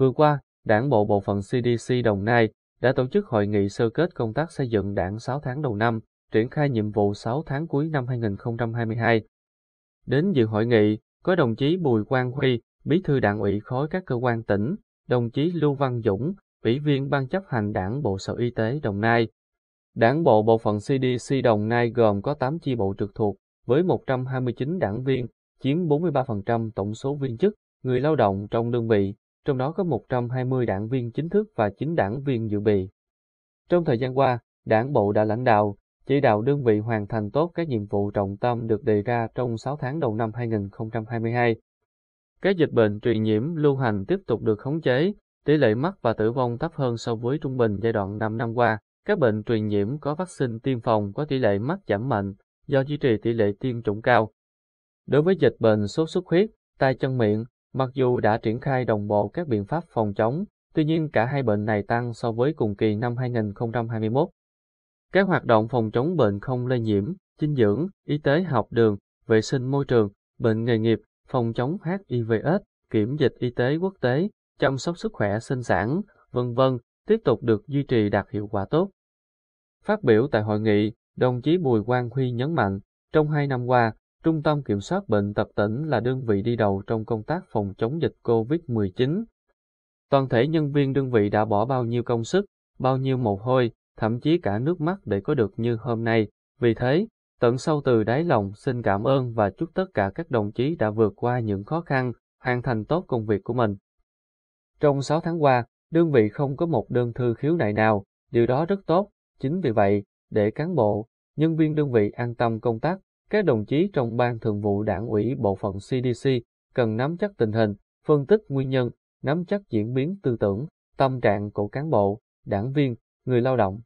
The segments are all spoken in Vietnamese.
Vừa qua, Đảng bộ bộ phận CDC Đồng Nai đã tổ chức hội nghị sơ kết công tác xây dựng đảng 6 tháng đầu năm, triển khai nhiệm vụ 6 tháng cuối năm 2022. Đến dự hội nghị, có đồng chí Bùi Quang Huy, bí thư đảng ủy khối các cơ quan tỉnh, đồng chí Lưu Văn Dũng, ủy viên ban chấp hành đảng bộ Sở Y tế Đồng Nai. Đảng bộ bộ phận CDC Đồng Nai gồm có 8 chi bộ trực thuộc, với 129 đảng viên, chiếm 43% tổng số viên chức, người lao động trong đơn vị trong đó có 120 đảng viên chính thức và 9 đảng viên dự bị. Trong thời gian qua, đảng bộ đã lãnh đạo, chỉ đạo đơn vị hoàn thành tốt các nhiệm vụ trọng tâm được đề ra trong 6 tháng đầu năm 2022. Các dịch bệnh truyền nhiễm lưu hành tiếp tục được khống chế, tỷ lệ mắc và tử vong thấp hơn so với trung bình giai đoạn 5 năm qua. Các bệnh truyền nhiễm có vaccine tiêm phòng có tỷ lệ mắc giảm mạnh do duy trì tỷ lệ tiêm chủng cao. Đối với dịch bệnh sốt xuất huyết, tai chân miệng, Mặc dù đã triển khai đồng bộ các biện pháp phòng chống, tuy nhiên cả hai bệnh này tăng so với cùng kỳ năm 2021. Các hoạt động phòng chống bệnh không lây nhiễm, dinh dưỡng, y tế học đường, vệ sinh môi trường, bệnh nghề nghiệp, phòng chống HIVS, kiểm dịch y tế quốc tế, chăm sóc sức khỏe sinh sản, vân vân, tiếp tục được duy trì đạt hiệu quả tốt. Phát biểu tại hội nghị, đồng chí Bùi Quang Huy nhấn mạnh, trong hai năm qua, Trung tâm Kiểm soát Bệnh tật tỉnh là đơn vị đi đầu trong công tác phòng chống dịch COVID-19. Toàn thể nhân viên đơn vị đã bỏ bao nhiêu công sức, bao nhiêu mồ hôi, thậm chí cả nước mắt để có được như hôm nay. Vì thế, tận sâu từ đáy lòng xin cảm ơn và chúc tất cả các đồng chí đã vượt qua những khó khăn, hoàn thành tốt công việc của mình. Trong 6 tháng qua, đơn vị không có một đơn thư khiếu nại nào, điều đó rất tốt. Chính vì vậy, để cán bộ, nhân viên đơn vị an tâm công tác các đồng chí trong Ban Thường vụ Đảng ủy Bộ phận CDC cần nắm chắc tình hình, phân tích nguyên nhân, nắm chắc diễn biến tư tưởng, tâm trạng của cán bộ, đảng viên, người lao động.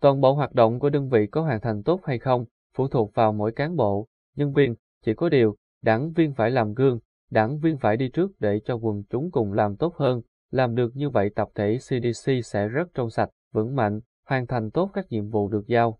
Toàn bộ hoạt động của đơn vị có hoàn thành tốt hay không phụ thuộc vào mỗi cán bộ, nhân viên, chỉ có điều, đảng viên phải làm gương, đảng viên phải đi trước để cho quần chúng cùng làm tốt hơn, làm được như vậy tập thể CDC sẽ rất trong sạch, vững mạnh, hoàn thành tốt các nhiệm vụ được giao.